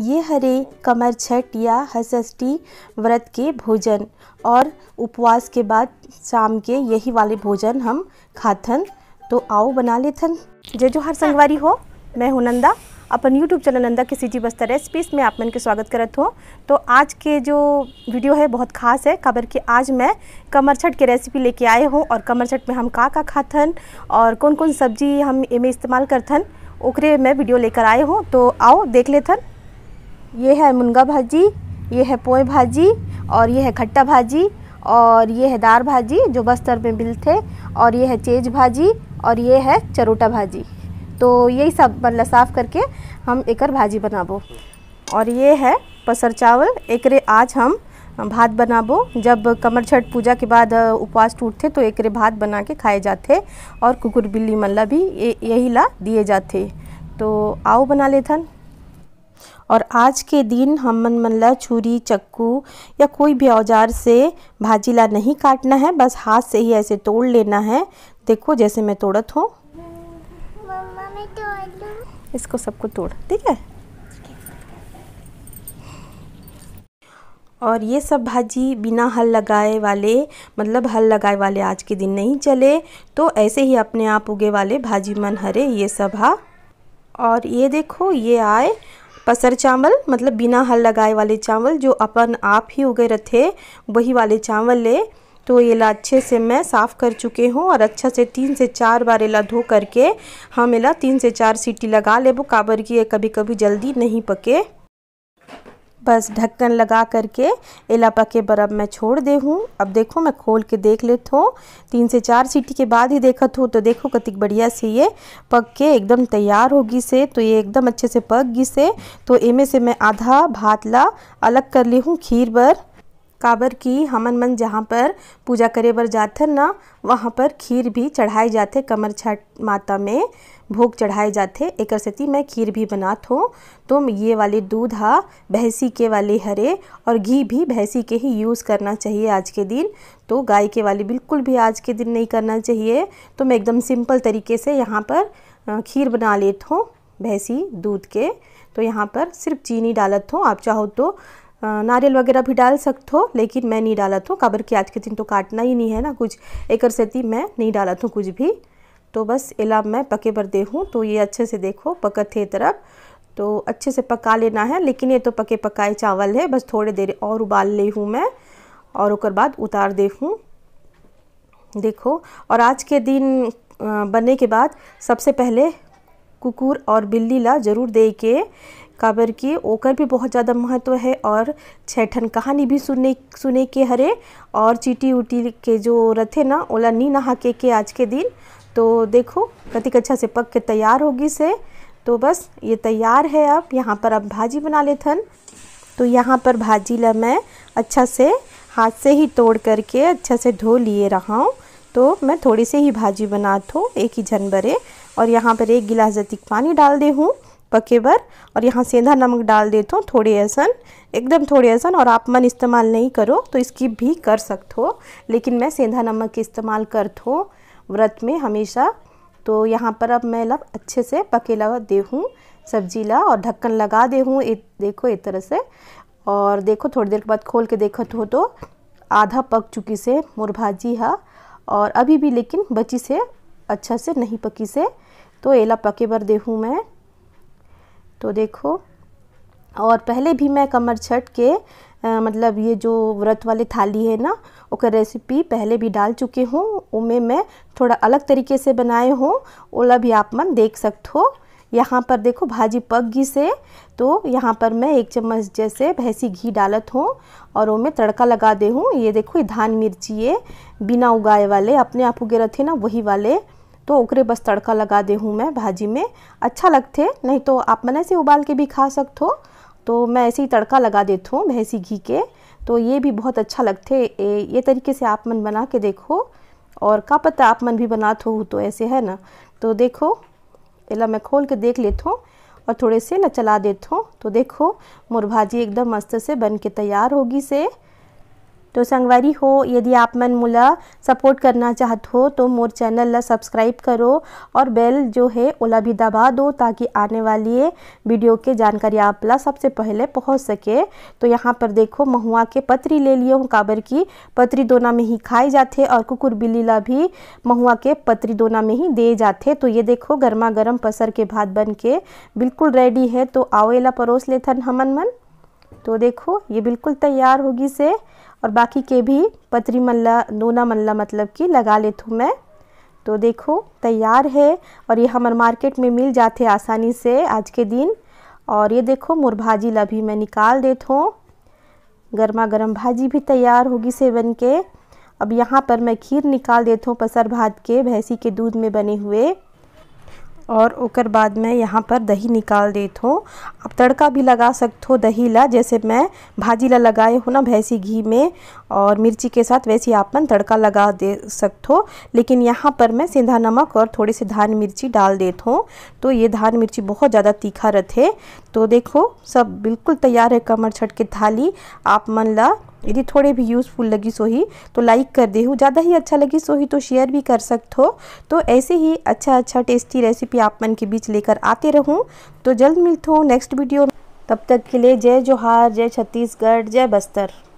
ये हरे कमर छठ या हसष्टी व्रत के भोजन और उपवास के बाद शाम के यही वाले भोजन हम खाथन तो आओ बना लेथन जय जोहार संगवारी हो मैं हूँ नंदा अपन यूट्यूब चैनल नंदा की सिटी बस्तर रेसिपीज में आप मन के स्वागत करत हूँ तो आज के जो वीडियो है बहुत खास है खबर कि आज मैं कमर छठ की रेसिपी लेके आए हूँ और कमर छठ में हम का का खाथन और कौन कौन सब्जी हम इमें इस्तेमाल करथन ओकरे मैं वीडियो लेकर आए हूँ तो आओ देख लेथन ये है मुनगा भाजी ये है पोए भाजी और ये है खट्टा भाजी और ये है दार भाजी जो बस्तर में मिलते और ये है चेज भाजी और ये है चरोटा भाजी तो यही सब मतलब साफ़ करके हम एकर भाजी बनाबो और ये है पसर चावल एक आज हम भात बनाबो जब कमर छठ पूजा के बाद उपवास टूटते तो एक भात बना के खाए जाते और कुकुर बिल्ली मल्ला भी यही ला दिए जाते तो आओ बना लेथन और आज के दिन हम मन मल्ला छुरी चक्कू या कोई भी औजार से भाजीला नहीं काटना है बस हाथ से ही ऐसे तोड़ लेना है देखो जैसे मैं तोड़त हूँ इसको सबको तोड़ ठीक है और ये सब भाजी बिना हल लगाए वाले मतलब हल लगाए वाले आज के दिन नहीं चले तो ऐसे ही अपने आप उगे वाले भाजी मन हरे ये सब हा और ये देखो ये आए पसर चावल मतलब बिना हल लगाए वाले चावल जो अपन आप ही उगे रहते वही वाले चावल ले तो ये ला अच्छे से मैं साफ़ कर चुके हूँ और अच्छा से तीन से चार बार इला धो करके हम इला तीन से चार सीटी लगा लेबू काबर की ये कभी कभी जल्दी नहीं पके बस ढक्कन लगा करके इलापा के बर्फ़ में छोड़ दे हूँ अब देखो मैं खोल के देख लेत हूँ तीन से चार सीटी के बाद ही देखा हूँ तो देखो कतिक बढ़िया से ये पक के एकदम तैयार होगी से तो ये एकदम अच्छे से पक गई से तो इमें से मैं आधा भात ला अलग कर ली हूँ खीर पर काबर की हमन मन जहाँ पर पूजा करे बर जाथन ना वहाँ पर खीर भी चढ़ाए जाते कमर छठ माता में भोग चढ़ाए जाते एकर सती मैं खीर भी बनात हो तो ये वाले दूध हा भैंसी के वाले हरे और घी भी भैंसी के ही यूज़ करना चाहिए आज के दिन तो गाय के वाले बिल्कुल भी आज के दिन नहीं करना चाहिए तो मैं एकदम सिंपल तरीके से यहाँ पर खीर बना लेत हूँ भैंसी दूध के तो यहाँ पर सिर्फ चीनी डालत हूँ आप चाहो तो नारियल वगैरह भी डाल सकते हो लेकिन मैं नहीं डाला था तो। काबर कि आज के दिन तो काटना ही नहीं है ना कुछ एक सेती मैं नहीं डाला था तो कुछ भी तो बस एला मैं पके पर दे हूँ तो ये अच्छे से देखो पकत थे तरफ तो अच्छे से पका लेना है लेकिन ये तो पके पकाए चावल है बस थोड़ी देर और उबाल ले हूँ मैं और ओकर बाद उतार दे हूँ देखो और आज के दिन बनने के बाद सबसे पहले कुकुर और बिल्ली ला ज़रूर के काबर के ओकर भी बहुत ज़्यादा महत्व है और छठन कहानी भी सुने सुने के हरे और चीटी उटी के जो रथे ना ओला नी नहा के, के आज के दिन तो देखो कतिक अच्छा से पक के तैयार होगी से तो बस ये तैयार है अब यहाँ पर अब भाजी बना लेथन तो यहाँ पर भाजी ला मैं अच्छा से हाथ से ही तोड़ करके अच्छा से धो लिए रहा हूँ तो मैं थोड़ी सी ही भाजी बना हूँ एक ही झन भरे और यहाँ पर एक गिलास जतिक पानी डाल दे हूँ पके भर और यहाँ सेंधा नमक डाल देता हूँ थोड़े ऐसा एकदम थोड़े ऐसा और आप मन इस्तेमाल नहीं करो तो इसकी भी कर सकते हो लेकिन मैं सेंधा नमक इस्तेमाल कर दो व्रत में हमेशा तो यहाँ पर अब मैं लब अच्छे से पकेला दे हूँ सब्जी ला और ढक्कन लगा दे हूँ देखो इस तरह से और देखो थोड़ी देर के बाद खोल के देखो तो आधा पक चुकी से मुर भाजी है और अभी भी लेकिन बची से अच्छा से नहीं पकी से तो एला पके बर देहूँ मैं तो देखो और पहले भी मैं कमर छट के आ, मतलब ये जो व्रत वाले थाली है ना ओकर रेसिपी पहले भी डाल चुके हूँ उनमें मैं थोड़ा अलग तरीके से बनाए हूँ ओला भी आप मन देख सकते हो यहाँ पर देखो भाजी पक गई से तो यहाँ पर मैं एक चम्मच जैसे भैंसी घी डालत हूँ और वो मैं तड़का लगा दे हूँ ये देखो ये धान मिर्ची ये बिना उगाए वाले अपने आप उगे रहते ना वही वाले तो ओकरे बस तड़का लगा दे हूँ मैं भाजी में अच्छा लगते नहीं तो आप मन ऐसे उबाल के भी खा सकते हो तो मैं ऐसे ही तड़का लगा देती हूँ भैंसी घी के तो ये भी बहुत अच्छा लगते ये तरीके से आप मन बना के देखो और का पता आप मन भी बनाते हो तो ऐसे है ना तो देखो एला मैं खोल के देख लेती हूँ और थोड़े से ना चला देती हूँ तो देखो मोर भाजी एकदम मस्त से बन के तैयार होगी से तो संगवारी हो यदि आप मन मुला सपोर्ट करना चाहत हो तो मोर चैनल ला सब्सक्राइब करो और बेल जो है ओला भी दबा दो ताकि आने वाली वीडियो के जानकारी आप ला सबसे पहले पहुँच सके तो यहाँ पर देखो महुआ के पत्री ले लिए हूँ काबर की पत्री दोना में ही खाए जाते और कुकुर बिल्ली ला भी महुआ के पतरी दोना में ही दे जाते तो ये देखो गर्मा गर्म पसर के भात बन के बिल्कुल रेडी है तो आओ एला परोस लेथन हमन मन तो देखो ये बिल्कुल तैयार होगी से और बाकी के भी पतरी मल्ला दोना मल्ला मतलब कि लगा लेती हूँ मैं तो देखो तैयार है और ये हमारे मार्केट में मिल जाते आसानी से आज के दिन और ये देखो मोर भाजी ला भी मैं निकाल देती हूँ गर्मा गर्म भाजी भी तैयार होगी सेवन के अब यहाँ पर मैं खीर निकाल देती हूँ पसर भात के भैंसी के दूध में बने हुए और ओकर बाद में यहाँ पर दही निकाल देता हूँ आप तड़का भी लगा सकते हो दही ला जैसे मैं भाजी ला लगाए हूँ ना भैंसी घी में और मिर्ची के साथ वैसे आप मन तड़का लगा दे सकते हो लेकिन यहाँ पर मैं सेंधा नमक और थोड़े से धान मिर्ची डाल देता हूँ तो ये धान मिर्ची बहुत ज़्यादा तीखा रहते तो देखो सब बिल्कुल तैयार है कमर छट के थाली आप मन ला यदि थोड़े भी यूज़फुल लगी सो ही तो लाइक कर दे ज़्यादा ही अच्छा लगी सो ही तो शेयर भी कर सकते हो तो ऐसे ही अच्छा अच्छा टेस्टी रेसिपी रेसिपी आप मन के बीच लेकर आते रहूँ तो जल्द मिलते हो नेक्स्ट वीडियो तब तक के लिए जय जोहार जय छत्तीसगढ़ जय बस्तर